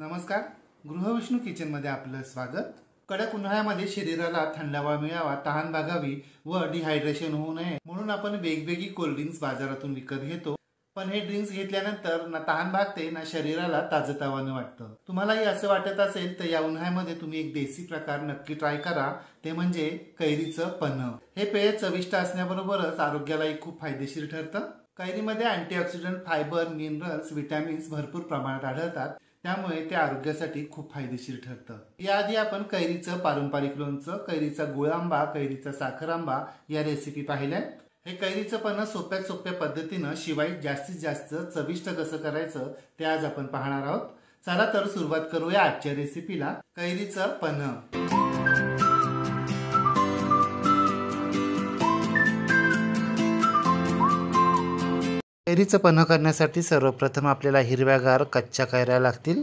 नमस्कार गृहविष्णू किचनमध्ये आपलं स्वागत कडक उन्हाळ्यामध्ये शरीराला थंडावा मिळावा तहान भागावी व डिहायड्रेशन होऊ नये म्हणून आपण वेगवेगळी कोल्ड ड्रिंक्स बाजारातून विकत घेतो पण हे ड्रिंक्स घेतल्यानंतर ना तहान भागते ना शरीराला ताजतावानं वाटतं तुम्हालाही असं वाटत असेल तर या उन्हाळ्यामध्ये तुम्ही एक देसी प्रकार नक्की ट्राय करा ते म्हणजे कैरीचं पन्ह हे पेय चविष्ट असण्याबरोबरच आरोग्यालाही खूप फायदेशीर ठरतं कैरीमध्ये अँटीऑक्सिडंट फायबर मिनरल्स विटॅमिन्स भरपूर प्रमाणात आढळतात त्यामुळे ते आरोग्यासाठी खूप फायदेशीर ठरतं याआधी आपण कैरीचं पारंपरिक लोणचं कैरीचा आंबा कैरीचा साखर आंबा या रेसिपी पाहिल्या हे कैरीचं पण सोप्यात सोप्या पद्धतीनं शिवाय जास्तीत जास्त चविष्ट कसं करायचं ते आज आपण पाहणार आहोत चला तर सुरुवात करूया आजच्या रेसिपीला कैरीचं पन्ह कैरीचं पन्ह करण्यासाठी सर्वप्रथम आपल्याला हिरव्यागार कच्च्या कैऱ्या लागतील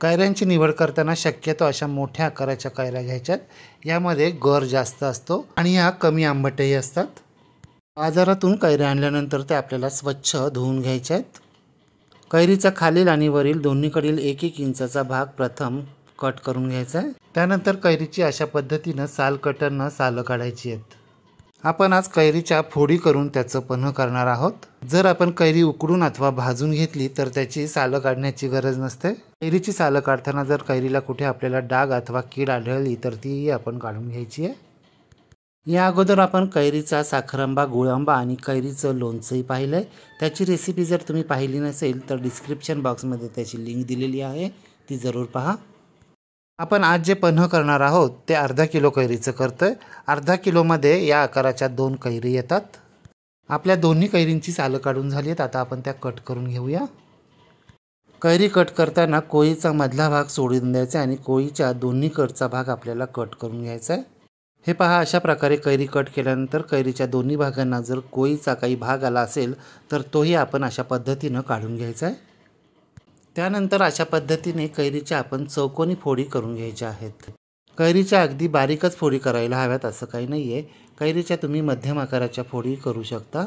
कैऱ्यांची निवड करताना शक्यतो अशा मोठ्या आकाराच्या कैऱ्या घ्यायच्यात यामध्ये गर जास्त असतो आणि ह्या कमी आंबटही असतात बाजारातून कैऱ्या आणल्यानंतर ते आपल्याला स्वच्छ धुवून घ्यायच्या आहेत कैरीचा खालील आणि वरील दोन्हीकडील एक एक इंचाचा भाग प्रथम कट करून घ्यायचा आहे त्यानंतर कैरीची अशा पद्धतीनं साल कटरनं सालं काढायची आहेत आपण आज कैरीच्या फोडी करून त्याचं पन्ह करणार आहोत जर आपण कैरी उकडून अथवा भाजून घेतली तर त्याची सालं काढण्याची गरज नसते कैरीची सालं काढताना जर कैरीला कुठे आपल्याला डाग अथवा कीड आढळली तर ती आपण काढून घ्यायची आहे या अगोदर आपण कैरीचा साखरंबा गुळांबा आणि कैरीचं लोणचंही पाहिलं आहे त्याची रेसिपी जर तुम्ही पाहिली नसेल तर डिस्क्रिप्शन बॉक्समध्ये त्याची लिंक दिलेली आहे ती जरूर पहा आपण आज जे पन्ह करणार आहोत ते अर्धा किलो कैरीचं करतं अर्धा किलोमध्ये या आकाराच्या दोन कैरी येतात आपल्या दोन्ही कैरींची सालं काढून झाली आहेत आता आपण त्या कट करून घेऊया कैरी कट करताना कोळीचा मधला भाग सोडून द्यायचा आणि कोळीच्या दोन्ही कटचा भाग आपल्याला कट करून घ्यायचा आहे हे पहा अशा प्रकारे कैरी कट केल्यानंतर कैरीच्या दोन्ही भागांना जर कोळीचा काही भाग आला असेल तर तोही आपण अशा पद्धतीनं काढून घ्यायचा आहे त्यानंतर अशा पद्धतीने कैरीच्या आपण चौकोनी फोडी करून घ्यायच्या आहेत कैरीच्या अगदी बारीकच फोडी करायला हव्यात असं काही नाही आहे कैरीच्या तुम्ही मध्यम आकाराच्या फोडी करू शकता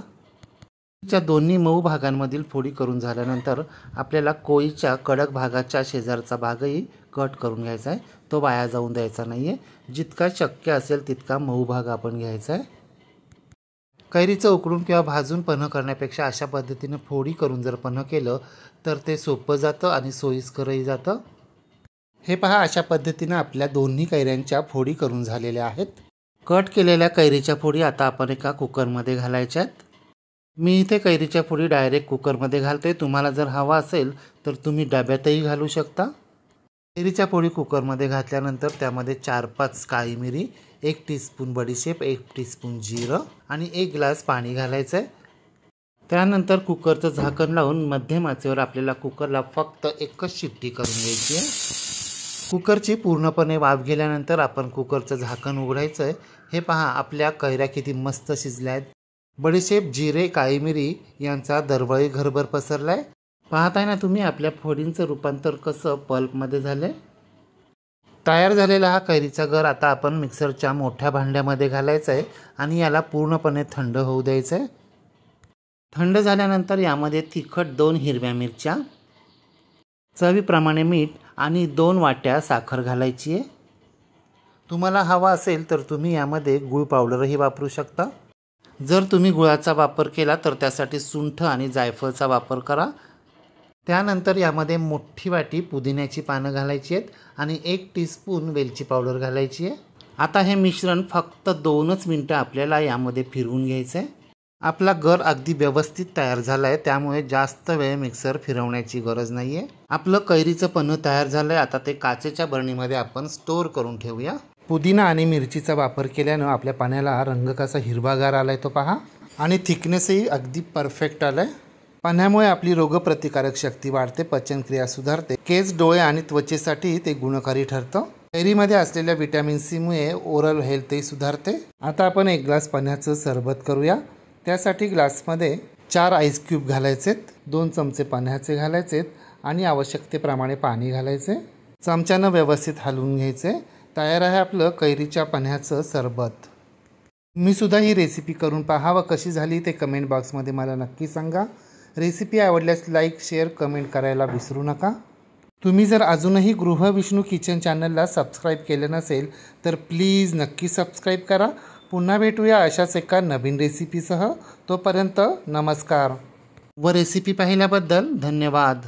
च्या दोन्ही मऊ भागांमधील फोडी करून झाल्यानंतर आपल्याला कोळीच्या कडक भागाच्या शेजारचा भागही कट करून घ्यायचा आहे तो वाया जाऊन द्यायचा नाही आहे जितका शक्य असेल तितका मऊ भाग आपण घ्यायचा आहे कैरीचं उकडून किंवा भाजून पन्ह करण्यापेक्षा अशा पद्धतीनं फोडी करून जर पन्ह केलं तर ते सोपं जातं आणि सोयीस्करही जातं हे पहा अशा पद्धतीनं आपल्या दोन्ही कैऱ्यांच्या फोडी करून झालेल्या आहेत कट केलेल्या कैरीच्या फोडी आता आपण एका कुकरमध्ये घालायच्या आहेत मी इथे कैरीच्या फोडी डायरेक्ट कुकरमध्ये घालते तुम्हाला जर हवा असेल तर तुम्ही डब्यातही घालू शकता मिरीच्या पोळी कुकरमध्ये घातल्यानंतर त्यामध्ये चार पाच काळी मिरी एक टीस्पून बडीशेप एक टीस्पून जिरं आणि एक ग्लास पाणी घालायचं आहे त्यानंतर कुकरचं झाकण लावून मध्यम आचेवर आपल्याला कुकरला फक्त एकच शिट्टी करून घ्यायची आहे कुकरची पूर्णपणे वाफ गेल्यानंतर आपण कुकरचं झाकण उघडायचं आहे हे पहा आपल्या कैऱ्या किती मस्त शिजल्या आहेत बडीशेप जिरे काळी मिरी यांचा दरवळी घरभर पसरला आहे पाहताय ना तुम्ही आपल्या फोडींचं रूपांतर कसं पल्पमध्ये झालं तयार झालेला हा कैरीचा गर आता आपण मिक्सरच्या मोठ्या भांड्यामध्ये घालायचा आहे आणि याला पूर्णपणे थंड होऊ द्यायचं आहे थंड झाल्यानंतर यामध्ये तिखट दोन हिरव्या मिरच्या चवीप्रमाणे मीठ आणि दोन वाट्या साखर घालायची आहे तुम्हाला हवा असेल तर तुम्ही यामध्ये गुळ पावडरही वापरू शकता जर तुम्ही गुळाचा वापर केला तर त्यासाठी सुंठ आणि जायफळचा वापर करा त्यानंतर यामध्ये मोठी वाटी पुदिन्याची पानं घालायची आहेत आणि एक टीस्पून वेलची पावडर घालायची आहे आता हे मिश्रण फक्त दोनच मिनटं आपल्याला यामध्ये फिरवून घ्यायचं आहे आपला घर अगदी व्यवस्थित तयार झाला आहे त्यामुळे जास्त वेळ मिक्सर फिरवण्याची गरज नाही आहे आपलं कैरीचं पन्ह तयार झालं आहे आता ते काचेच्या बरणीमध्ये आपण स्टोअर करून ठेवूया पुदिना आणि मिरचीचा वापर केल्यानं आपल्या पाण्याला रंग कसा हिरवागार आला तो पहा आणि थिकनेसही अगदी परफेक्ट आलं आहे पाण्यामुळे आपली रोगप्रतिकारक शक्ती वाढते पचनक्रिया सुधारते केस डोळे आणि त्वचेसाठी ते गुणकारी ठरतं कैरीमध्ये असलेल्या व्हिटॅमिन सीमुळे ओरल हेल्थही सुधारते आता आपण एक ग्लास पाण्याचं सरबत करूया त्यासाठी ग्लासमध्ये चार आईस क्यूब घालायचे दोन चमचे पाण्याचे घालायचे आणि आवश्यकतेप्रमाणे पाणी घालायचे चमच्यानं व्यवस्थित हलवून घ्यायचे तयार आहे आपलं कैरीच्या पाण्याचं सरबत सुद्धा ही रेसिपी करून पहा कशी झाली ते कमेंट बॉक्समध्ये मला नक्की सांगा रेसिपी आवडल्यास लाईक शेअर कमेंट करायला विसरू नका तुम्ही जर अजूनही गृहविष्णू किचन चॅनलला सबस्क्राईब केलं नसेल तर प्लीज नक्की सबस्क्राईब करा पुन्हा भेटूया अशाच एका नवीन रेसिपीसह तोपर्यंत नमस्कार व रेसिपी पाहिल्याबद्दल धन्यवाद